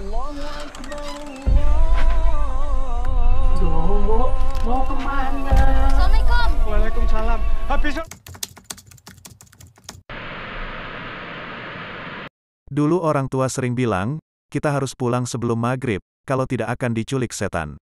Assalamualaikum. Waalaikumsalam. Habis. Dulu orang tua sering bilang, kita harus pulang sebelum maghrib, kalau tidak akan diculik setan.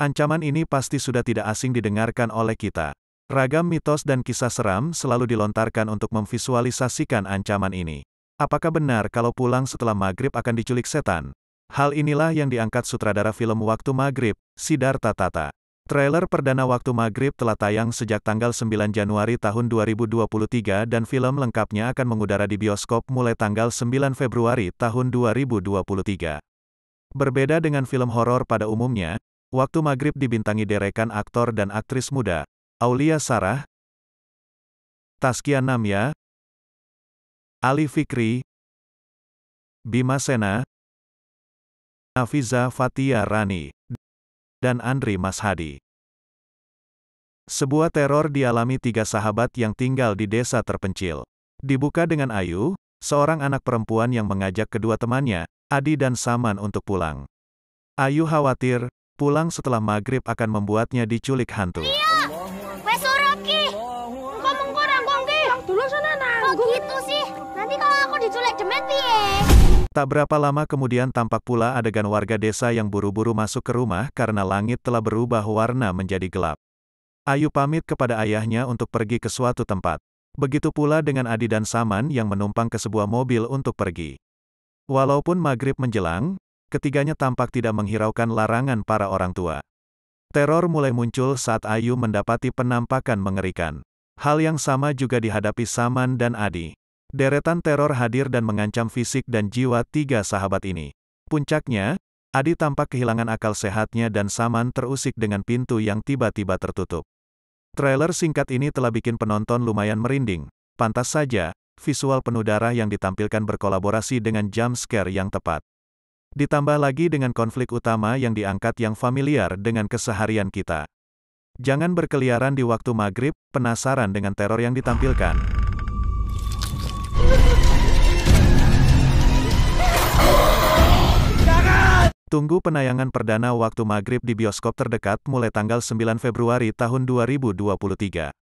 Ancaman ini pasti sudah tidak asing didengarkan oleh kita. Ragam mitos dan kisah seram selalu dilontarkan untuk memvisualisasikan ancaman ini. Apakah benar kalau pulang setelah maghrib akan diculik setan? Hal inilah yang diangkat sutradara film Waktu Maghrib, Siddhartha Tata. Trailer perdana Waktu Maghrib telah tayang sejak tanggal 9 Januari tahun 2023 dan film lengkapnya akan mengudara di bioskop mulai tanggal 9 Februari tahun 2023. Berbeda dengan film horor pada umumnya, Waktu Maghrib dibintangi derekan aktor dan aktris muda, Aulia Sarah, Taskia Namya, Ali Fikri, Bima Sena, Afiza Fatia Rani, dan Andri Mashadi. Sebuah teror dialami tiga sahabat yang tinggal di desa terpencil. Dibuka dengan Ayu, seorang anak perempuan yang mengajak kedua temannya, Adi dan Saman untuk pulang. Ayu khawatir, pulang setelah maghrib akan membuatnya diculik hantu. Iya, Kok gitu sih? Nanti kalau aku diculik demet piye? Tak berapa lama kemudian tampak pula adegan warga desa yang buru-buru masuk ke rumah karena langit telah berubah warna menjadi gelap. Ayu pamit kepada ayahnya untuk pergi ke suatu tempat. Begitu pula dengan Adi dan Saman yang menumpang ke sebuah mobil untuk pergi. Walaupun maghrib menjelang, ketiganya tampak tidak menghiraukan larangan para orang tua. Teror mulai muncul saat Ayu mendapati penampakan mengerikan. Hal yang sama juga dihadapi Saman dan Adi. Deretan teror hadir dan mengancam fisik dan jiwa tiga sahabat ini. Puncaknya, Adi tampak kehilangan akal sehatnya dan Saman terusik dengan pintu yang tiba-tiba tertutup. Trailer singkat ini telah bikin penonton lumayan merinding. Pantas saja, visual penuh darah yang ditampilkan berkolaborasi dengan jump scare yang tepat. Ditambah lagi dengan konflik utama yang diangkat yang familiar dengan keseharian kita. Jangan berkeliaran di waktu maghrib, penasaran dengan teror yang ditampilkan. Tunggu penayangan perdana waktu maghrib di bioskop terdekat mulai tanggal 9 Februari tahun 2023.